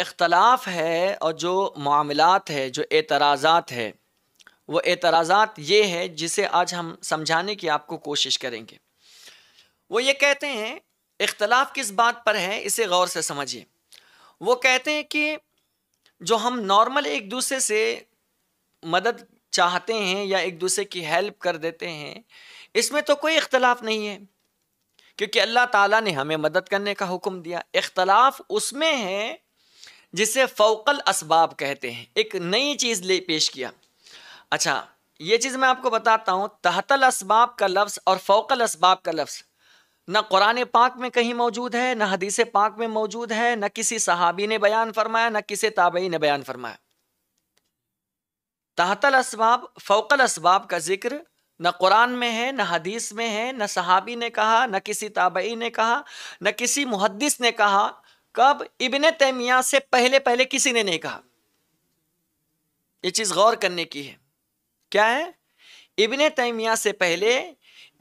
इख्तलाफ है और जो मामलात है जो एतराज़ात है वो एतराज़ात ये है जिसे आज हम समझाने की आपको कोशिश करेंगे वो ये कहते हैं इख्तलाफ किस बात पर है इसे गौर से समझिए वो कहते हैं कि जो हम नॉर्मल एक दूसरे से मदद चाहते हैं या एक दूसरे की हेल्प कर देते हैं इसमें तो कोई इख्तलाफ नहीं है क्योंकि अल्लाह ताला ने हमें मदद करने का हुक्म दिया इख्तलाफ उसमें है जिसे फ़ौकल इसबाब कहते हैं एक नई चीज़ ले पेश किया अच्छा ये चीज़ मैं आपको बताता हूँ तहतल इसबाब का लफ्ज़ और फ़ौकल इसबाब का लफ्ज़ न कुरान पाक में कहीं मौजूद है न हदीस पाक में मौजूद है न किसी सहाबी ने बयान फरमाया न किसी ताबई ने बयान फरमाया तहतल इसबाब फ़ौकल इसबाब का जिक्र न कुरान में है न हदीस में है न सहाबी ने कहा न किसी ताबई ने कहा न किसी मुहदस ने कहा कब इबन तैमिया से पहले पहले किसी ने नहीं कहा ये चीज गौर करने की है क्या है इबन तैमिया से पहले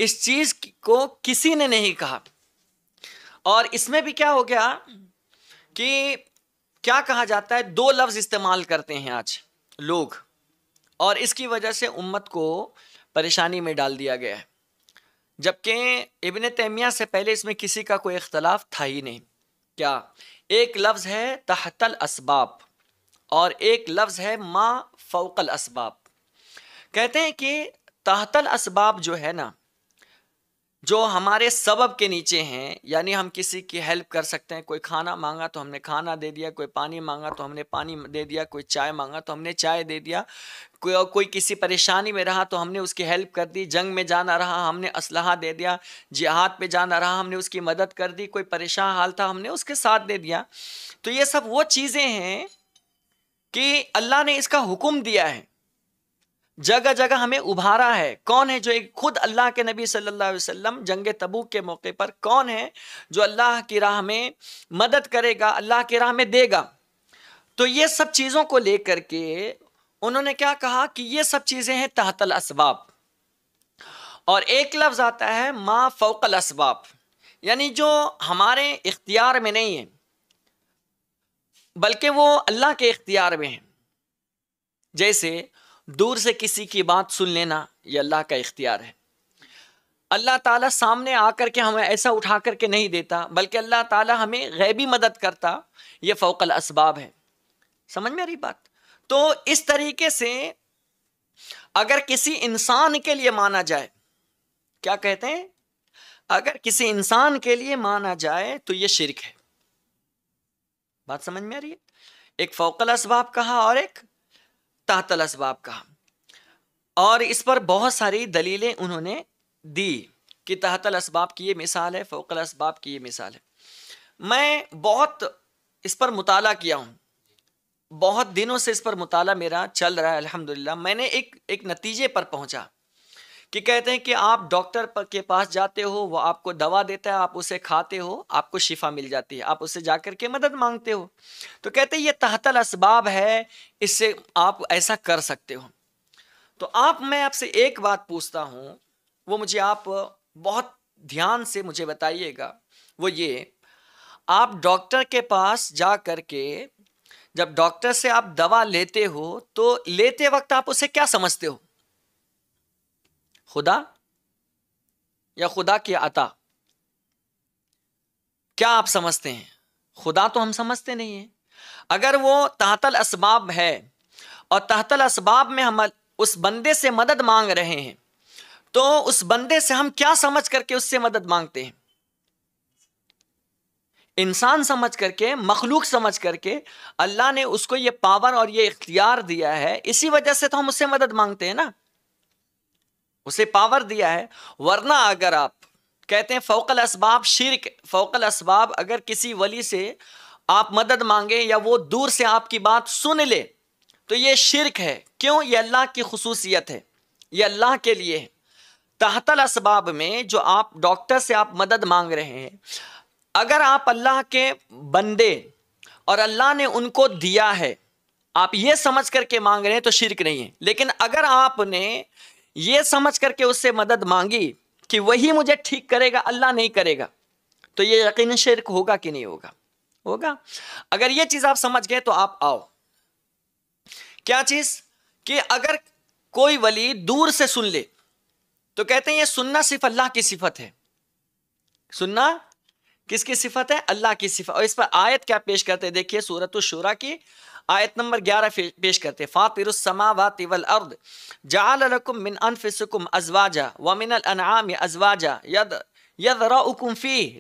इस चीज को किसी ने नहीं कहा और इसमें भी क्या हो गया कि क्या कहा जाता है दो लफ्ज इस्तेमाल करते हैं आज लोग और इसकी वजह से उम्मत को परेशानी में डाल दिया गया है जबकि इबन तैमिया से पहले इसमें किसी का कोई इख्तलाफ था ही नहीं क्या एक लफ्ज़ है तहतल असबाब और एक लफ्ज़ है मा फोकल असबाब कहते हैं कि तहतल असबाब जो है ना जो हमारे सबब के नीचे हैं यानी हम किसी की हेल्प कर सकते हैं कोई खाना मांगा तो हमने खाना दे दिया कोई पानी मांगा तो हमने पानी दे दिया कोई चाय मांगा तो हमने चाय दे दिया कोई कोई किसी परेशानी में रहा तो हमने उसकी हेल्प कर दी जंग में जाना रहा हमने असलाहा दे दिया जिहाद पे जाना रहा हमने उसकी मदद कर दी कोई परेशान हाल था हमने उसके साथ दे दिया तो ये सब वो चीज़ें हैं कि अल्लाह ने इसका हुक्म दिया है जगह जगह हमें उभारा है कौन है जो एक खुद अल्लाह के नबी सल्लल्लाहु अलैहि वसल्लम जंग तबूक के मौके पर कौन है जो अल्लाह की राह में मदद करेगा अल्लाह की राह में देगा तो ये सब चीज़ों को लेकर के उन्होंने क्या कहा कि ये सब चीज़ें हैं तहतल असबाब और एक लफ्ज़ आता है माँ फ़ौकल असबाब यानी जो हमारे इख्तियार में नहीं है बल्कि वो अल्लाह के इख्तियार में है जैसे दूर से किसी की बात सुन लेना ये अल्लाह का इख्तियार है अल्लाह ताला सामने आकर के हमें ऐसा उठा करके नहीं देता बल्कि अल्लाह ताला हमें गैबी मदद करता ये फ़ौकल असबाब है समझ में आ रही बात तो इस तरीके से अगर किसी इंसान के लिए माना जाए क्या कहते हैं अगर किसी इंसान के लिए माना जाए तो ये शिरक है बात समझ में आ रही है एक फ़ौकल असबाब कहा और एक तातल इसबाब कहा और इस पर बहुत सारी दलीलें उन्होंने दी कि तहतल इसबाब की ये मिसाल है फ़ोकल इसबाब की ये मिसाल है मैं बहुत इस पर मुताल किया हूँ बहुत दिनों से इस पर मुताला मेरा चल रहा है अल्हम्दुलिल्लाह मैंने एक एक नतीजे पर पहुँचा कि कहते हैं कि आप डॉक्टर के पास जाते हो वो आपको दवा देता है आप उसे खाते हो आपको शिफा मिल जाती है आप उससे जाकर के मदद मांगते हो तो कहते हैं ये तहतल इसबाब है इससे आप ऐसा कर सकते हो तो आप मैं आपसे एक बात पूछता हूँ वो मुझे आप बहुत ध्यान से मुझे बताइएगा वो ये आप डॉक्टर के पास जा कर के जब डॉक्टर से आप दवा लेते हो तो लेते वक्त आप उसे क्या समझते हो खुदा या खुदा की अता क्या आप समझते हैं खुदा तो हम समझते नहीं हैं अगर वो तहतल इसबाब है और तहतल इसबाब में हम उस बंदे से मदद मांग रहे हैं तो उस बंदे से हम क्या समझ करके उससे मदद मांगते हैं इंसान समझ करके मखलूक समझ करके अल्लाह ने उसको ये पावर और ये इख्तियार दिया है इसी वजह से तो हम उससे मदद मांगते हैं ना उसे पावर दिया है वरना अगर आप कहते हैं फ़ौकल इसबाब शिरक फ़ौकल इसबाब अगर किसी वली से आप मदद मांगे या वो दूर से आपकी बात सुन ले तो ये शिरक है क्यों ये अल्लाह की खसूसियत है ये अल्लाह के लिए है तहतल इसबाब में जो आप डॉक्टर से आप मदद मांग रहे हैं अगर आप अल्लाह के बंदे और अल्लाह ने उनको दिया है आप ये समझ करके मांग रहे हैं तो शिरक नहीं है लेकिन अगर आपने ये समझ करके उससे मदद मांगी कि वही मुझे ठीक करेगा अल्लाह नहीं करेगा तो ये यकीन शिरक होगा कि नहीं होगा होगा अगर ये चीज़ आप समझ गए तो आप आओ क्या चीज़ कि अगर कोई वली दूर से सुन ले तो कहते हैं ये सुनना सिर्फ अल्लाह की सिफत है सुनना किसकी सिफत है अल्लाह की सिफत और इस पर आयत क्या पेश करते हैं देखिए सूरत शुरा की आयत नंबर ग्यारह पेश करते फ़ातिरसमावाति वल अर्द जालकुम मिन अजवाजा व मिन अजवाजा यद यदराउकुम फ़ी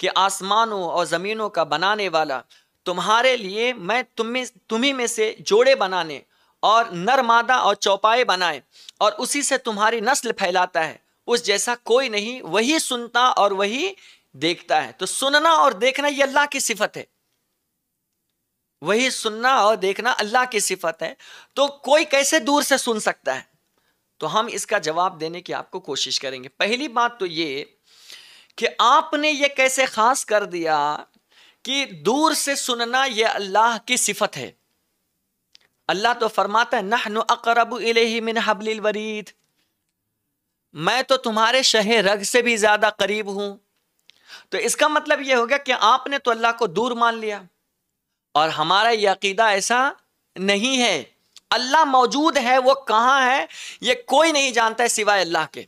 कि आसमानों और ज़मीनों का बनाने वाला तुम्हारे लिए मैं तुम्हें तुम्हें में से जोड़े बनाने और नर मादा और चौपाए बनाए और उसी से तुम्हारी नस्ल फैलाता है उस जैसा कोई नहीं वही सुनता और वही देखता है तो सुनना और देखना ये अल्लाह की सिफत है वही सुनना और देखना अल्लाह की सिफत है तो कोई कैसे दूर से सुन सकता है तो हम इसका जवाब देने की आपको कोशिश करेंगे पहली बात तो ये कि आपने ये कैसे खास कर दिया कि दूर से सुनना ये अल्लाह की सिफत है अल्लाह तो फरमाता है नहनु अकरब मिन हबलिल वरीद मैं तो तुम्हारे शहे रग से भी ज्यादा करीब हूं तो इसका मतलब यह हो गया कि आपने तो अल्लाह को दूर मान लिया और हमारा यह अकीदा ऐसा नहीं है अल्लाह मौजूद है वो कहां है ये कोई नहीं जानता है सिवाय अल्लाह के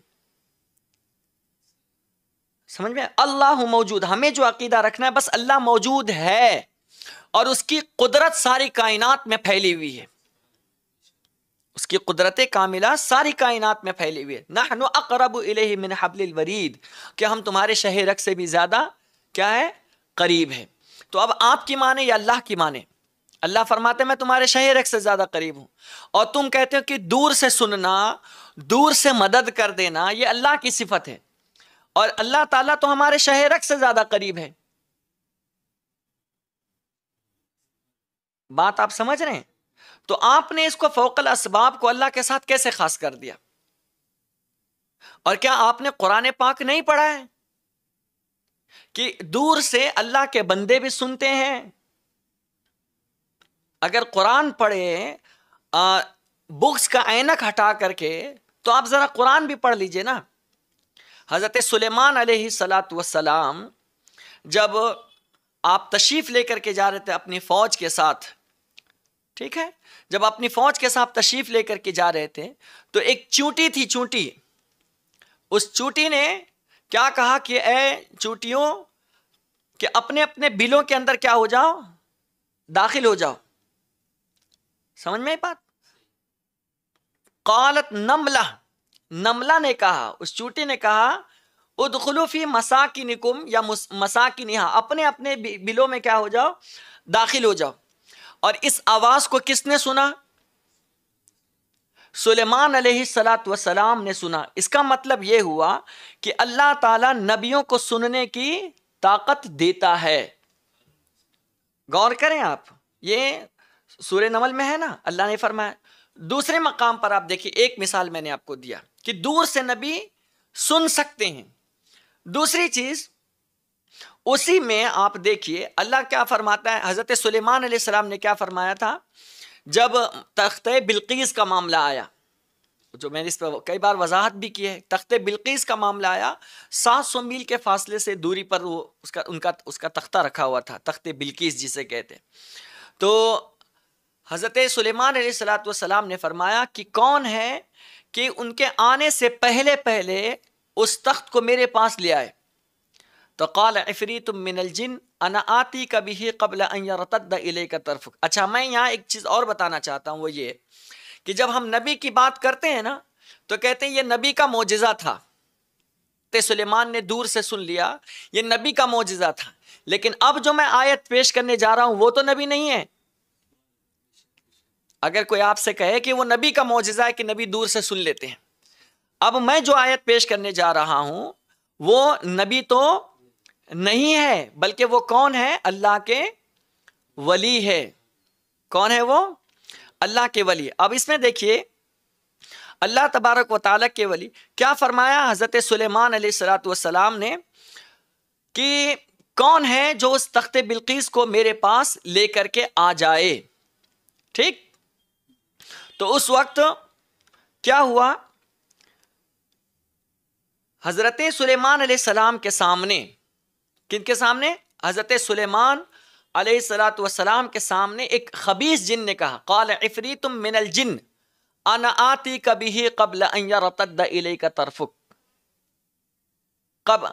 समझ में अल्लाह मौजूद हमें जो अकीदा रखना है बस अल्लाह मौजूद है और उसकी कुदरत सारी कायनात में फैली हुई है उसकी कुदरत कामिला सारी कायनात में फैली हुई है नहन अकरब मिन वरीद क्या हम तुम्हारे शह रख से भी ज़्यादा क्या है करीब है तो अब आपकी माने या अल्लाह की माने अल्लाह फरमाते मैं तुम्हारे शह रख से ज़्यादा करीब हूँ और तुम कहते हो कि दूर से सुनना दूर से मदद कर देना ये अल्लाह की सिफत है और अल्लाह ताला तो हमारे शह रख से ज़्यादा करीब है बात आप समझ रहे हैं तो आपने इसको फोकल असबाब को अल्लाह के साथ कैसे खास कर दिया और क्या आपने कुरान पाक नहीं पढ़ा है कि दूर से अल्लाह के बंदे भी सुनते हैं अगर कुरान पढ़े आ, बुक्स का ऐनक हटा करके तो आप ज़रा कुरान भी पढ़ लीजिए ना हज़रत सुलेमान सलात वसलाम जब आप तशीफ लेकर के जा रहे थे अपनी फ़ौज के साथ ठीक है जब अपनी फौज के साथ तशरीफ लेकर के जा रहे थे तो एक चूटी थी चूटी उस चूटी ने क्या कहा कि ए चूटियों के अपने अपने बिलों के अंदर क्या हो जाओ दाखिल हो जाओ समझ में आई बात कालत नमला नमला ने कहा उस चूटी ने कहा उदखलूफी मसाकिनिकुम या मसाकिनिहा अपने अपने बिलों में क्या हो जाओ दाखिल हो जाओ और इस आवाज को किसने सुना सुलेमान सलात वसलाम ने सुना इसका मतलब यह हुआ कि अल्लाह ताला नबियों को सुनने की ताकत देता है गौर करें आप ये सूर्य नमल में है ना अल्लाह ने फरमाया दूसरे मकाम पर आप देखिए एक मिसाल मैंने आपको दिया कि दूर से नबी सुन सकते हैं दूसरी चीज़ उसी में आप देखिए अल्लाह क्या फरमाता है हज़रत सुलेमान सलाम ने क्या फरमाया था जब तख्त बिल्कीस का मामला आया जो मैंने इस पर कई बार वजाहत भी की है तख्त बिल्कीस का मामला आया सात सौ मील के फासले से दूरी पर वो उसका उनका उसका तख्ता रखा हुआ था तख्त बिल्कीस जिसे कहते तो हज़रत सुलेमान सलाम ने फरमाया कि कौन है कि उनके आने से पहले पहले उस तख्त को मेरे पास ले आए तो कॉल अफरी तुम मिनलजिन अना आती कभी ही कबल इले का तरफ अच्छा मैं यहाँ एक चीज़ और बताना चाहता हूँ वो ये कि जब हम नबी की बात करते हैं ना तो कहते हैं ये नबी का मोजा था ते सुलेमान ने दूर से सुन लिया ये नबी का मोजा था लेकिन अब जो मैं आयत पेश करने जा रहा हूँ वो तो नबी नहीं है अगर कोई आपसे कहे कि वो नबी का मोजा है कि नबी दूर से सुन लेते हैं अब मैं जो आयत पेश करने जा रहा हूं वो नबी तो नहीं है बल्कि वो कौन है अल्लाह के वली है कौन है वो अल्लाह के वली अब इसमें देखिए अल्लाह तबारक व ताल के वली क्या फरमाया हज़रत सुलेमान सलाम ने कि कौन है जो उस तख्त बिल्किस को मेरे पास लेकर के आ जाए ठीक तो उस वक्त क्या हुआ हज़रत सुलेमान सलाम के सामने किन के सामने हज़रत सुलेमान सलात वसलाम के सामने एक खबीस जिन ने कहा कौल इफरी तुम मिनल जिन अना आती कभी कबल का तरफुक कब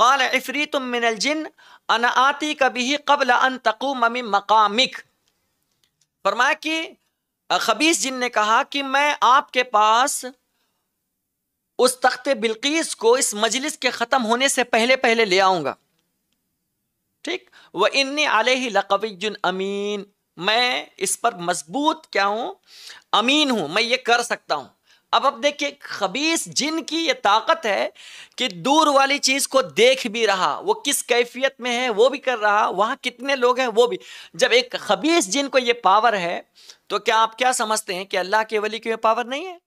कौल इफरी तुम मिनल जिन अन आती कभी कबल अन तकू ममी मकामिक फरमाया कि खबीस जिन ने कहा कि मैं आपके पास उस तख्ते बिल्किस को इस मजलिस के ख़त्म होने से पहले पहले ले आऊँगा ठीक व इन्नी आले ही लकविजुन अमीन मैं इस पर मजबूत क्या हूँ अमीन हूँ मैं ये कर सकता हूँ अब अब देखिए खबीस जिन की ये ताकत है कि दूर वाली चीज़ को देख भी रहा वो किस कैफियत में है वो भी कर रहा वहाँ कितने लोग हैं वो भी जब एक खबीस जिन को ये पावर है तो क्या आप क्या समझते हैं कि अल्लाह के वली की ये पावर नहीं है